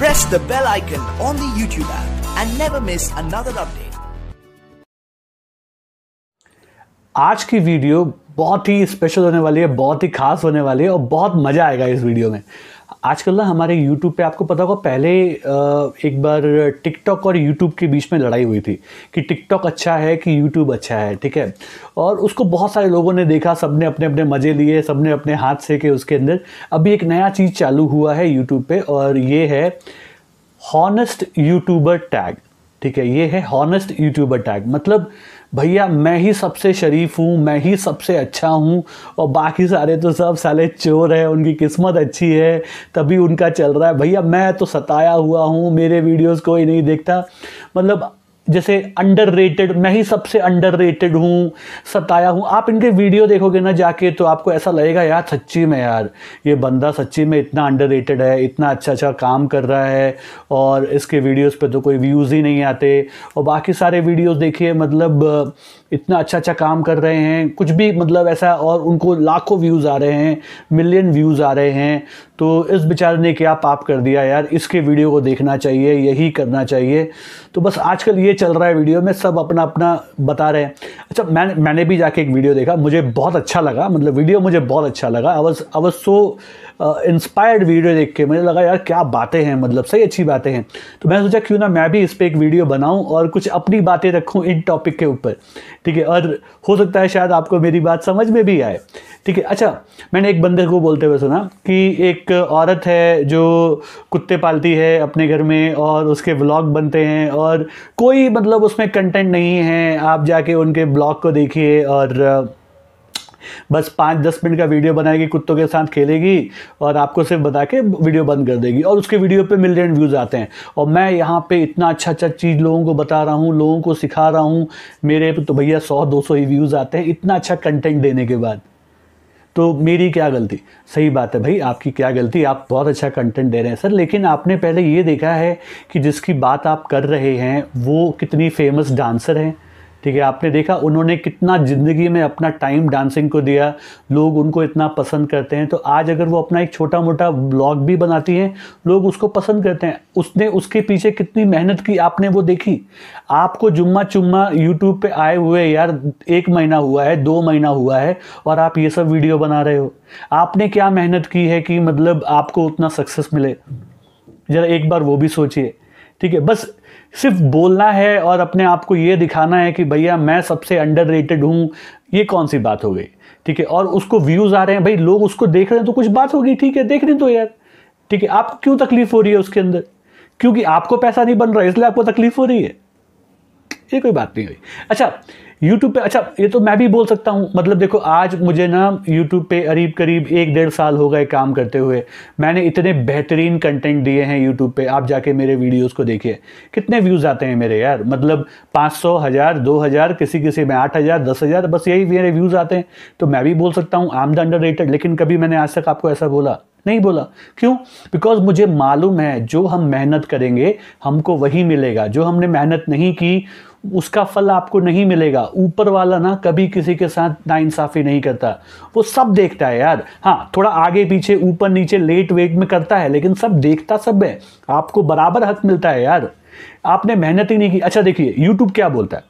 press the bell icon on the YouTube app and never miss another update. आज की video बहुत ही special होने वाली है बहुत ही खास होने वाली है और बहुत मज़ा आएगा इस वीडियो में आजकल ना हमारे YouTube पे आपको पता होगा पहले एक बार TikTok और YouTube के बीच में लड़ाई हुई थी कि TikTok अच्छा है कि YouTube अच्छा है ठीक है और उसको बहुत सारे लोगों ने देखा सबने अपने अपने मज़े लिए सबने अपने हाथ से के उसके अंदर अभी एक नया चीज़ चालू हुआ है यूट्यूब पे और ये है हॉनेस्ट यूट्यूबर टैग ठीक है ये है हॉनेस्ट यूट्यूबर टैग मतलब भैया मैं ही सबसे शरीफ हूँ मैं ही सबसे अच्छा हूँ और बाकी सारे तो सब साले चोर है उनकी किस्मत अच्छी है तभी उनका चल रहा है भैया मैं तो सताया हुआ हूँ मेरे वीडियोस कोई नहीं देखता मतलब जैसे अंडर रेटेड मैं ही सबसे अंडर रेटेड हूँ सताया हूँ आप इनके वीडियो देखोगे ना जाके तो आपको ऐसा लगेगा यार सच्ची में यार ये बंदा सच्ची में इतना अंडर रेटेड है इतना अच्छा अच्छा काम कर रहा है और इसके वीडियोज़ पर तो कोई व्यूज़ ही नहीं आते और बाकी सारे वीडियोज़ देखिए मतलब इतना अच्छा अच्छा काम कर रहे हैं कुछ भी मतलब ऐसा और उनको लाखों व्यूज़ आ रहे हैं मिलियन व्यूज़ आ रहे हैं तो इस बेचारे ने क्या पाप कर दिया यार इसके वीडियो को देखना चाहिए यही करना चाहिए तो बस आजकल ये चल रहा है वीडियो में सब अपना अपना बता रहे हैं अच्छा मैंने मैंने भी जाके एक वीडियो देखा मुझे बहुत अच्छा लगा मतलब वीडियो मुझे बहुत अच्छा लगा अवस वॉज सो इंस्पायर्ड वीडियो देख के मुझे लगा यार क्या बातें हैं मतलब सही अच्छी बातें हैं तो मैंने सोचा क्यों ना मैं भी इस पर एक वीडियो बनाऊँ और कुछ अपनी बातें रखूँ इन टॉपिक के ऊपर ठीक है और हो सकता है शायद आपको मेरी बात समझ में भी आए ठीक है अच्छा मैंने एक बंदे को बोलते हुए सुना कि एक औरत है जो कुत्ते पालती है अपने घर में और उसके ब्लॉग बनते हैं और कोई मतलब उसमें कंटेंट नहीं है आप जाके उनके ब्लॉग को देखिए और बस पाँच दस मिनट का वीडियो बनाएगी कुत्तों के साथ खेलेगी और आपको सिर्फ बता के वीडियो बंद कर देगी और उसके वीडियो पे मिलियन व्यूज़ आते हैं और मैं यहाँ पे इतना अच्छा अच्छा चीज़ लोगों को बता रहा हूँ लोगों को सिखा रहा हूँ मेरे तो भैया सौ दो सौ ही व्यूज़ आते हैं इतना अच्छा कंटेंट देने के बाद तो मेरी क्या गलती सही बात है भाई आपकी क्या गलती आप बहुत अच्छा कंटेंट दे रहे हैं सर लेकिन आपने पहले ये देखा है कि जिसकी बात आप कर रहे हैं वो कितनी फेमस डांसर हैं ठीक है आपने देखा उन्होंने कितना ज़िंदगी में अपना टाइम डांसिंग को दिया लोग उनको इतना पसंद करते हैं तो आज अगर वो अपना एक छोटा मोटा ब्लॉग भी बनाती हैं लोग उसको पसंद करते हैं उसने उसके पीछे कितनी मेहनत की आपने वो देखी आपको जुम्मा चुम्मा यूट्यूब पे आए हुए यार एक महीना हुआ है दो महीना हुआ है और आप ये सब वीडियो बना रहे हो आपने क्या मेहनत की है कि मतलब आपको उतना सक्सेस मिले ज़रा एक बार वो भी सोचिए ठीक है बस सिर्फ बोलना है और अपने आप को ये दिखाना है कि भैया मैं सबसे अंडर रेटेड हूँ ये कौन सी बात हो गई ठीक है और उसको व्यूज़ आ रहे हैं भाई लोग उसको देख रहे हैं तो कुछ बात होगी ठीक है देख रहे तो यार ठीक है आपको क्यों तकलीफ हो रही है उसके अंदर क्योंकि आपको पैसा नहीं बन रहा है इसलिए आपको तकलीफ हो रही है ये कोई बात नहीं हुई अच्छा यूट्यूब पे अच्छा ये तो मैं भी बोल सकता हूँ मतलब देखो आज मुझे ना यूट्यूब पे करीब करीब एक डेढ़ साल हो गए काम करते हुए मैंने इतने बेहतरीन कंटेंट दिए हैं यूट्यूब पे आप जाके मेरे वीडियोस को देखिए कितने व्यूज़ आते हैं मेरे यार मतलब पाँच सौ हज़ार दो हज़ार किसी किसी में आठ हज़ार दस हज़ार बस यही मेरे व्यूज़ आते हैं तो मैं भी बोल सकता हूँ आम द अंडर लेकिन कभी मैंने आज तक आपको ऐसा बोला नहीं बोला क्यों बिकॉज मुझे मालूम है जो हम मेहनत करेंगे हमको वही मिलेगा जो हमने मेहनत नहीं की उसका फल आपको नहीं मिलेगा ऊपर वाला ना कभी किसी के साथ नाइंसाफ़ी नहीं करता वो सब देखता है यार हाँ थोड़ा आगे पीछे ऊपर नीचे लेट वेट में करता है लेकिन सब देखता सब है आपको बराबर हक मिलता है यार आपने मेहनत ही नहीं की अच्छा देखिए यूट्यूब क्या बोलता है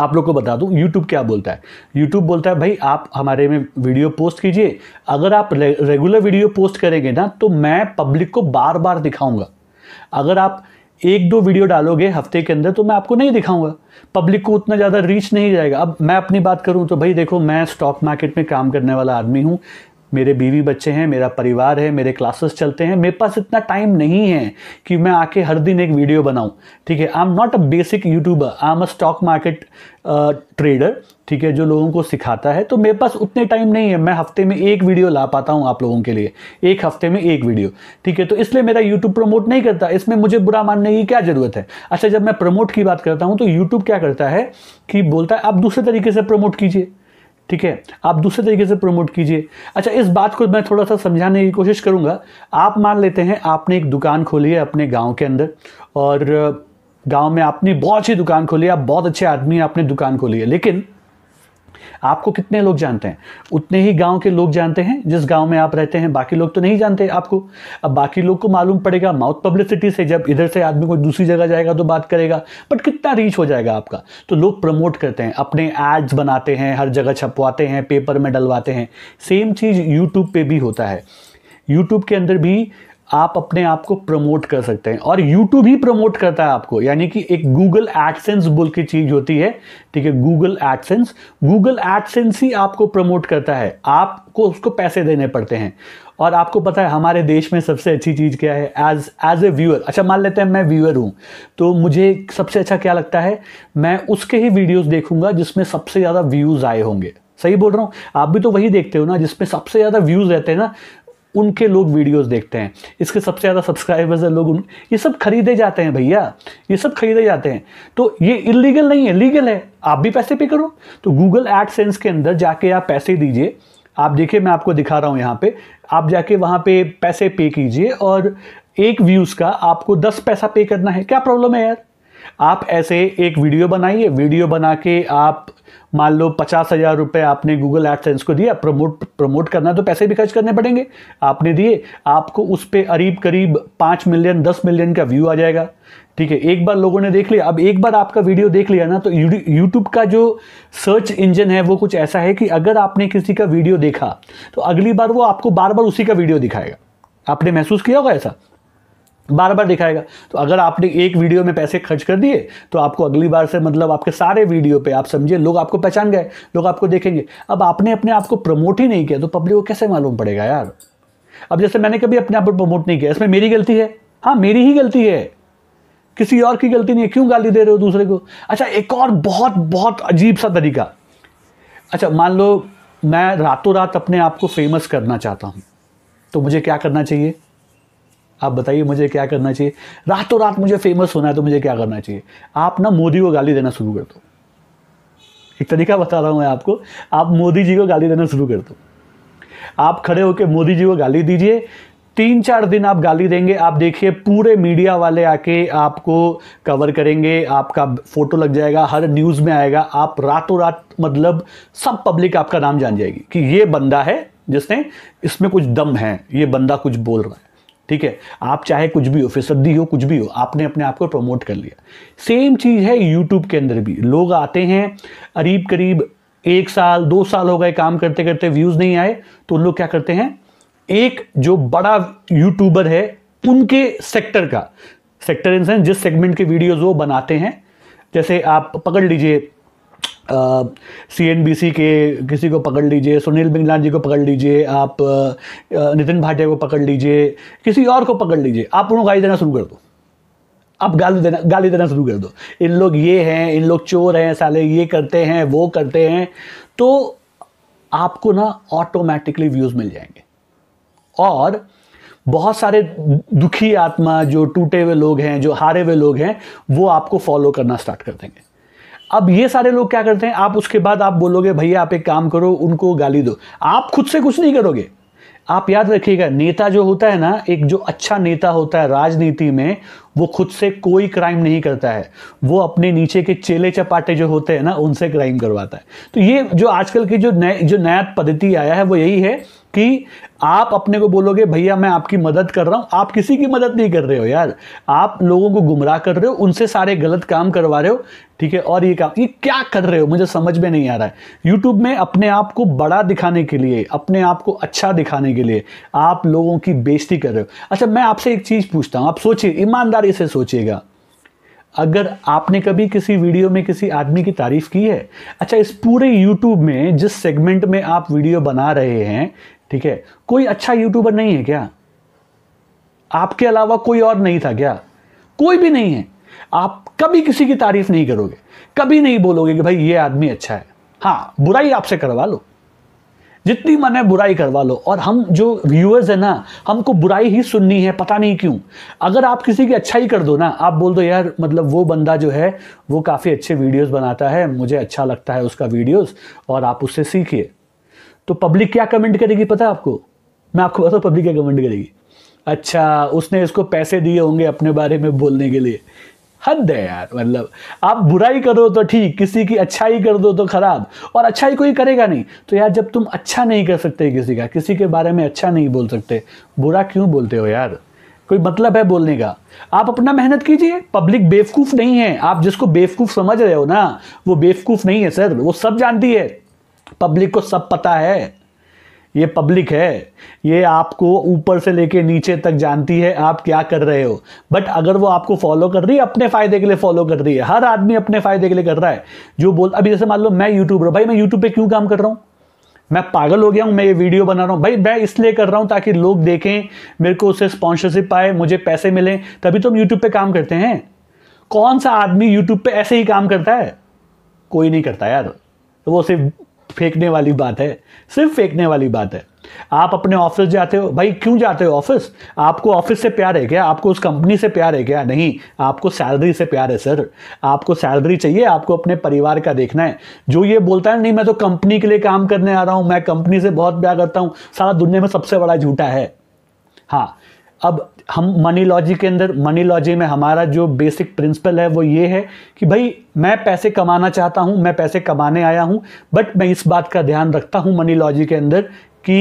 आप लोग को बता दूं यूट्यूब क्या बोलता है यूट्यूब बोलता है भाई आप हमारे में वीडियो पोस्ट कीजिए अगर आप रे, रेगुलर वीडियो पोस्ट करेंगे ना तो मैं पब्लिक को बार बार दिखाऊंगा अगर आप एक दो वीडियो डालोगे हफ्ते के अंदर तो मैं आपको नहीं दिखाऊंगा पब्लिक को उतना ज़्यादा रीच नहीं जाएगा अब मैं अपनी बात करूं तो भाई देखो मैं स्टॉक मार्केट में काम करने वाला आदमी हूं मेरे बीवी बच्चे हैं मेरा परिवार है मेरे क्लासेस चलते हैं मेरे पास इतना टाइम नहीं है कि मैं आके हर दिन एक वीडियो बनाऊं ठीक है I am not a basic YouTuber I am a stock market trader ठीक है जो लोगों को सिखाता है तो मेरे पास उतने टाइम नहीं है मैं हफ्ते में एक वीडियो ला पाता हूँ आप लोगों के लिए एक हफ्ते में एक वीडियो ठीक है तो इसलिए मेरा यूट्यूब प्रमोट नहीं करता इसमें मुझे बुरा मानने की क्या ज़रूरत है अच्छा जब मैं प्रमोट की बात करता हूँ तो यूट्यूब क्या करता है कि बोलता है आप दूसरे तरीके से प्रमोट कीजिए ठीक है आप दूसरे तरीके से प्रमोट कीजिए अच्छा इस बात को मैं थोड़ा सा समझाने की कोशिश करूँगा आप मान लेते हैं आपने एक दुकान खोली है अपने गाँव के अंदर और गाँव में आपने बहुत अच्छी दुकान खोली है आप बहुत अच्छे आदमी आपने दुकान खोली है लेकिन आपको कितने लोग जानते हैं उतने ही गांव के लोग जानते हैं जिस गांव में आप रहते हैं बाकी लोग तो नहीं जानते आपको अब बाकी लोग को मालूम पड़ेगा माउथ पब्लिसिटी से जब इधर से आदमी कोई दूसरी जगह जाएगा तो बात करेगा बट कितना रीच हो जाएगा आपका तो लोग प्रमोट करते हैं अपने एड्स बनाते हैं हर जगह छपवाते हैं पेपर में डलवाते हैं सेम चीज़ यूट्यूब पर भी होता है यूट्यूब के अंदर भी आप अपने आप को प्रमोट कर सकते हैं और यूट्यूब ही प्रमोट करता है आपको यानी कि एक गूगल एडसेंस बोल की चीज़ होती है ठीक है गूगल एडसेंस गूगल एडसेंस ही आपको प्रमोट करता है आपको उसको पैसे देने पड़ते हैं और आपको पता है हमारे देश में सबसे अच्छी चीज़ क्या है एज एज ए व्यूअर अच्छा मान लेते हैं मैं व्यूअर हूं तो मुझे सबसे अच्छा क्या लगता है मैं उसके ही वीडियोज़ देखूंगा जिसमें सबसे ज़्यादा व्यूज़ आए होंगे सही बोल रहा हूँ आप भी तो वही देखते हो ना जिसमें सबसे ज़्यादा व्यूज़ रहते हैं ना उनके लोग वीडियोस देखते हैं इसके सबसे ज़्यादा सब्सक्राइबर्स हैं लोग उन ये सब खरीदे जाते हैं भैया ये सब खरीदे जाते हैं तो ये इलीगल नहीं है लीगल है आप भी पैसे पे करो तो गूगल सेंस के अंदर जाके आप पैसे दीजिए आप देखिए मैं आपको दिखा रहा हूँ यहाँ पे आप जाके वहाँ पे पैसे पे कीजिए और एक व्यूज़ का आपको दस पैसा पे करना है क्या प्रॉब्लम है यार आप ऐसे एक वीडियो बनाइए वीडियो बना के आप मान लो पचास हज़ार रुपये आपने गूगल एडसेंस को दिया प्रमोट प्रमोट करना तो पैसे भी खर्च करने पड़ेंगे आपने दिए आपको उस पर करीब करीब पाँच मिलियन दस मिलियन का व्यू आ जाएगा ठीक है एक बार लोगों ने देख लिया अब एक बार आपका वीडियो देख लिया ना तो यूट्यूब का जो सर्च इंजन है वो कुछ ऐसा है कि अगर आपने किसी का वीडियो देखा तो अगली बार वो आपको बार बार उसी का वीडियो दिखाएगा आपने महसूस किया होगा ऐसा बार बार दिखाएगा तो अगर आपने एक वीडियो में पैसे खर्च कर दिए तो आपको अगली बार से मतलब आपके सारे वीडियो पे आप समझिए लोग आपको पहचान गए लोग आपको देखेंगे अब आपने अपने आप को प्रमोट ही नहीं किया तो पब्लिक को कैसे मालूम पड़ेगा यार अब जैसे मैंने कभी अपने आप को प्रमोट नहीं किया इसमें मेरी गलती है हाँ मेरी ही गलती है किसी और की गलती नहीं है क्यों गाली दे रहे हो दूसरे को अच्छा एक और बहुत बहुत अजीब सा तरीका अच्छा मान लो मैं रातों रात अपने आप को फेमस करना चाहता हूँ तो मुझे क्या करना चाहिए आप बताइए मुझे क्या करना चाहिए रातों रात मुझे फेमस होना है तो मुझे क्या करना चाहिए आप ना मोदी को गाली देना शुरू कर दो एक तरीका बता रहा हूँ मैं आपको आप मोदी जी को गाली देना शुरू कर दो आप खड़े होकर मोदी जी को गाली दीजिए तीन चार दिन आप गाली देंगे आप देखिए पूरे मीडिया वाले आके आपको कवर करेंगे आपका फोटो लग जाएगा हर न्यूज़ में आएगा आप रातों रात मतलब सब पब्लिक आपका नाम जान जाएगी कि ये बंदा है जिसने इसमें कुछ दम है ये बंदा कुछ बोल रहा है ठीक है आप चाहे कुछ भी हो फिसद्दी हो कुछ भी हो आपने अपने आप को प्रमोट कर लिया सेम चीज़ है यूट्यूब के अंदर भी लोग आते हैं करीब करीब एक साल दो साल हो गए काम करते करते व्यूज़ नहीं आए तो उन लोग क्या करते हैं एक जो बड़ा यूट्यूबर है उनके सेक्टर का सेक्टर इन जिस सेगमेंट के वीडियोज़ वो बनाते हैं जैसे आप पकड़ लीजिए सी सी के किसी को पकड़ लीजिए सुनील बिंगला जी को पकड़ लीजिए आप नितिन भाटिया को पकड़ लीजिए किसी और को पकड़ लीजिए आप उन्होंने गाली देना शुरू कर दो आप गाली देना गाली देना शुरू कर दो इन लोग ये हैं इन लोग चोर हैं साले ये करते हैं वो करते हैं तो आपको ना ऑटोमेटिकली व्यूज़ मिल जाएंगे और बहुत सारे दुखी आत्मा जो टूटे हुए लोग हैं जो हारे हुए लोग हैं वो आपको फॉलो करना स्टार्ट कर देंगे अब ये सारे लोग क्या करते हैं आप उसके बाद आप बोलोगे भैया आप एक काम करो उनको गाली दो आप खुद से कुछ नहीं करोगे आप याद रखिएगा नेता जो होता है ना एक जो अच्छा नेता होता है राजनीति में वो खुद से कोई क्राइम नहीं करता है वो अपने नीचे के चेले चपाटे जो होते हैं ना उनसे क्राइम करवाता है तो ये जो आजकल की जो नए जो नया पद्धति आया है वो यही है कि आप अपने को बोलोगे भैया मैं आपकी मदद कर रहा हूँ आप किसी की मदद नहीं कर रहे हो यार आप लोगों को गुमराह कर रहे हो उनसे सारे गलत काम करवा रहे हो ठीक है और ये काम ये क्या कर रहे हो मुझे समझ में नहीं आ रहा है यूट्यूब में अपने आप को बड़ा दिखाने के लिए अपने आप को अच्छा दिखाने के लिए आप लोगों की बेजती कर रहे हो अच्छा मैं आपसे एक चीज़ पूछता हूँ आप सोचिए ईमानदारी से सोचिएगा अगर आपने कभी किसी वीडियो में किसी आदमी की तारीफ की है अच्छा इस पूरे यूट्यूब में जिस सेगमेंट में आप वीडियो बना रहे हैं ठीक है कोई अच्छा यूट्यूबर नहीं है क्या आपके अलावा कोई और नहीं था क्या कोई भी नहीं है आप कभी किसी की तारीफ नहीं करोगे कभी नहीं बोलोगे कि भाई ये आदमी अच्छा है हाँ बुराई आपसे करवा लो जितनी मन है बुराई करवा लो और हम जो व्यूअर्स है ना हमको बुराई ही सुननी है पता नहीं क्यों अगर आप किसी की अच्छाई कर दो ना आप बोल दो यार मतलब वो बंदा जो है वो काफ़ी अच्छे वीडियोस बनाता है मुझे अच्छा लगता है उसका वीडियोस और आप उससे सीखिए तो पब्लिक क्या कमेंट करेगी पता है आपको मैं आपको बताऊँ पब्लिक क्या कमेंट करेगी अच्छा उसने इसको पैसे दिए होंगे अपने बारे में बोलने के लिए हद है यार मतलब आप बुराई करो तो ठीक किसी की अच्छाई कर दो तो खराब और अच्छाई कोई करेगा नहीं तो यार जब तुम अच्छा नहीं कर सकते किसी का किसी के बारे में अच्छा नहीं बोल सकते बुरा क्यों बोलते हो यार कोई मतलब है बोलने का आप अपना मेहनत कीजिए पब्लिक बेवकूफ़ नहीं है आप जिसको बेवकूफ़ समझ रहे हो ना वो बेवकूफ़ नहीं है सर वो सब जानती है पब्लिक को सब पता है ये पब्लिक है ये आपको ऊपर से लेके नीचे तक जानती है आप क्या कर रहे हो बट अगर वो आपको फॉलो कर रही है अपने फायदे के लिए फॉलो कर रही है हर आदमी अपने फायदे के लिए कर रहा है जो बोल अभी जैसे मान लो मैं यूट्यूबर भाई मैं यूट्यूब पे क्यों काम कर रहा हूँ मैं पागल हो गया हूँ मैं ये वीडियो बना रहा हूँ भाई मैं इसलिए कर रहा हूँ ताकि लोग देखें मेरे को उससे स्पॉन्सरशिप आए मुझे पैसे मिलें तभी तो हम यूट्यूब पर काम करते हैं कौन सा आदमी यूट्यूब पर ऐसे ही काम करता है कोई नहीं करता यार तो वो सिर्फ फेंकने वाली बात है सिर्फ फेंकने वाली बात है आप अपने ऑफिस जाते हो भाई क्यों जाते हो ऑफिस आपको ऑफिस से प्यार है क्या आपको उस कंपनी से प्यार है क्या नहीं आपको सैलरी से प्यार है सर आपको सैलरी चाहिए आपको अपने परिवार का देखना है जो ये बोलता है नहीं मैं तो कंपनी के लिए काम करने आ रहा हूं मैं कंपनी से बहुत प्यार करता हूं सारा दुनिया में सबसे बड़ा झूठा है हाँ अब हम मनी लॉजी के अंदर मनी लॉजी में हमारा जो बेसिक प्रिंसिपल है वो ये है कि भाई मैं पैसे कमाना चाहता हूँ मैं पैसे कमाने आया हूँ बट मैं इस बात का ध्यान रखता हूँ मनी लॉजी के अंदर कि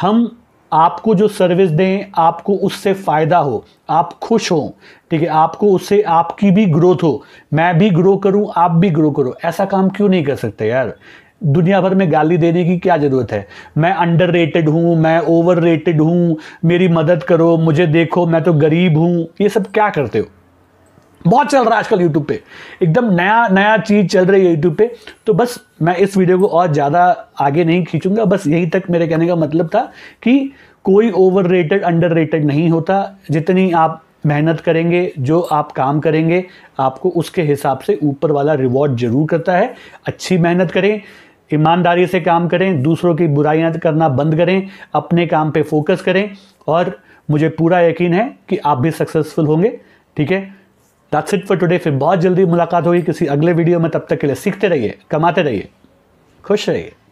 हम आपको जो सर्विस दें आपको उससे फ़ायदा हो आप खुश हो ठीक है आपको उससे आपकी भी ग्रोथ हो मैं भी ग्रो करूं आप भी ग्रो करो ऐसा काम क्यों नहीं कर सकते यार दुनिया भर में गाली देने की क्या ज़रूरत है मैं अंडर रेटेड हूँ मैं ओवर रेटेड हूँ मेरी मदद करो मुझे देखो मैं तो गरीब हूँ ये सब क्या करते हो बहुत चल रहा है आजकल यूट्यूब पे एकदम नया नया चीज़ चल रही है यूट्यूब पे तो बस मैं इस वीडियो को और ज़्यादा आगे नहीं खींचूंगा बस यहीं तक मेरे कहने का मतलब था कि कोई ओवर रेटेड अंडर रेटेड नहीं होता जितनी आप मेहनत करेंगे जो आप काम करेंगे आपको उसके हिसाब से ऊपर वाला रिवॉर्ड जरूर करता है अच्छी मेहनत करें ईमानदारी से काम करें दूसरों की बुराइयां करना बंद करें अपने काम पे फोकस करें और मुझे पूरा यकीन है कि आप भी सक्सेसफुल होंगे ठीक है दैट्स इट फॉर टुडे फिर बहुत जल्दी मुलाकात होगी किसी अगले वीडियो में तब तक के लिए सीखते रहिए कमाते रहिए खुश रहिए